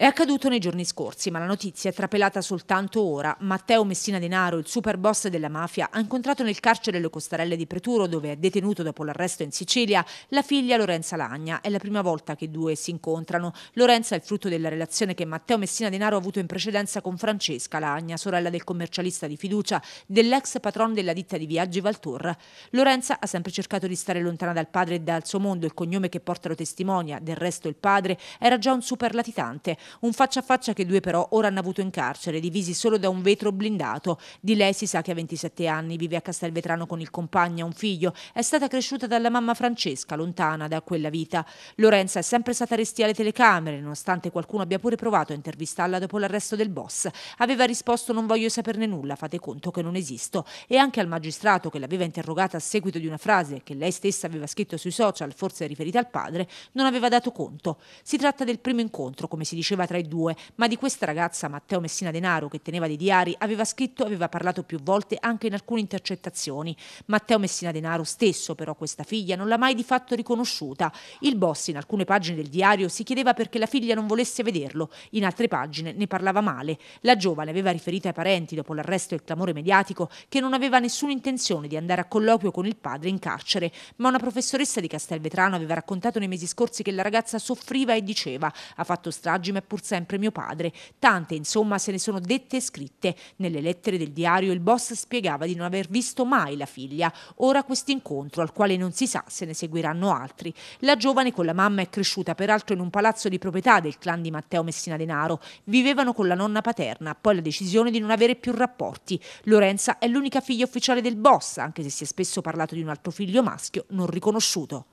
È accaduto nei giorni scorsi, ma la notizia è trapelata soltanto ora. Matteo Messina Denaro, il super boss della mafia, ha incontrato nel carcere Le Costarelle di Preturo, dove è detenuto dopo l'arresto in Sicilia, la figlia Lorenza Lagna. È la prima volta che i due si incontrano. Lorenza è il frutto della relazione che Matteo Messina Denaro ha avuto in precedenza con Francesca Lagna, sorella del commercialista di fiducia dell'ex patron della ditta di viaggi Valtorra. Lorenza ha sempre cercato di stare lontana dal padre e dal suo mondo. Il cognome che porta lo testimonia, del resto il padre, era già un super latitante. Un faccia a faccia che i due però ora hanno avuto in carcere, divisi solo da un vetro blindato. Di lei si sa che ha 27 anni, vive a Castelvetrano con il compagno, e un figlio. È stata cresciuta dalla mamma Francesca, lontana da quella vita. Lorenza è sempre stata restia alle telecamere, nonostante qualcuno abbia pure provato a intervistarla dopo l'arresto del boss. Aveva risposto non voglio saperne nulla, fate conto che non esisto. E anche al magistrato che l'aveva interrogata a seguito di una frase che lei stessa aveva scritto sui social, forse riferita al padre, non aveva dato conto. Si tratta del primo incontro, come si diceva pareva tra i due, ma di questa ragazza Matteo Messina Denaro, che teneva dei diari, aveva scritto e aveva parlato più volte anche in alcune intercettazioni. Matteo Messina Denaro stesso, però, questa figlia non l'ha mai di fatto riconosciuta. Il boss, in alcune pagine del diario, si chiedeva perché la figlia non volesse vederlo, in altre pagine ne parlava male. La giovane aveva riferito ai parenti, dopo l'arresto e il clamore mediatico, che non aveva nessuna intenzione di andare a colloquio con il padre in carcere, ma una professoressa di Castelvetrano aveva raccontato nei mesi scorsi che la ragazza soffriva e diceva: Ha fatto stragi, ma è pur sempre mio padre. Tante, insomma, se ne sono dette e scritte. Nelle lettere del diario il boss spiegava di non aver visto mai la figlia. Ora questo incontro, al quale non si sa se ne seguiranno altri. La giovane con la mamma è cresciuta peraltro in un palazzo di proprietà del clan di Matteo Messina Denaro. Vivevano con la nonna paterna, poi la decisione di non avere più rapporti. Lorenza è l'unica figlia ufficiale del boss, anche se si è spesso parlato di un altro figlio maschio non riconosciuto.